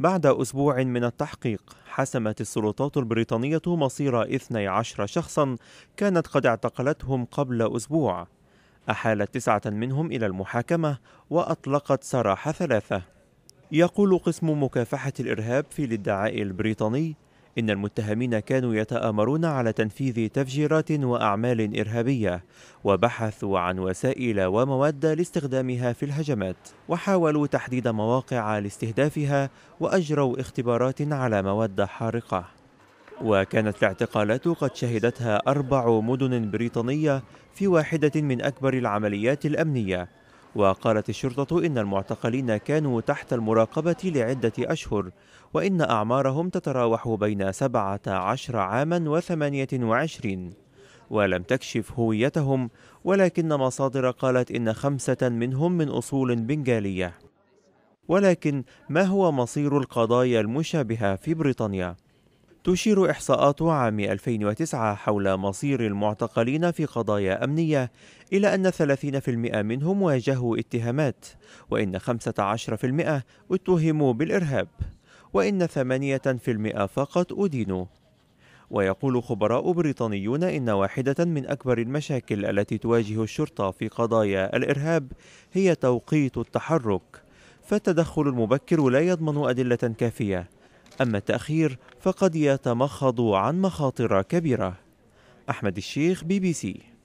بعد أسبوع من التحقيق حسمت السلطات البريطانية مصير 12 شخصا كانت قد اعتقلتهم قبل أسبوع أحالت تسعة منهم إلى المحاكمة وأطلقت سراح ثلاثة يقول قسم مكافحة الإرهاب في الادعاء البريطاني إن المتهمين كانوا يتآمرون على تنفيذ تفجيرات وأعمال إرهابية وبحثوا عن وسائل ومواد لاستخدامها في الهجمات وحاولوا تحديد مواقع لاستهدافها وأجروا اختبارات على مواد حارقة وكانت الاعتقالات قد شهدتها أربع مدن بريطانية في واحدة من أكبر العمليات الأمنية وقالت الشرطة إن المعتقلين كانوا تحت المراقبة لعدة أشهر وإن أعمارهم تتراوح بين 17 عاما و28 ولم تكشف هويتهم ولكن مصادر قالت إن خمسة منهم من أصول بنغالية ولكن ما هو مصير القضايا المشابهة في بريطانيا؟ تشير إحصاءات عام 2009 حول مصير المعتقلين في قضايا أمنية إلى أن 30% منهم واجهوا اتهامات وإن 15% اتهموا بالإرهاب وإن 8% فقط أدينوا ويقول خبراء بريطانيون إن واحدة من أكبر المشاكل التي تواجه الشرطة في قضايا الإرهاب هي توقيت التحرك فالتدخل المبكر لا يضمن أدلة كافية أما التأخير فقد يتمخض عن مخاطر كبيرة أحمد الشيخ بي بي سي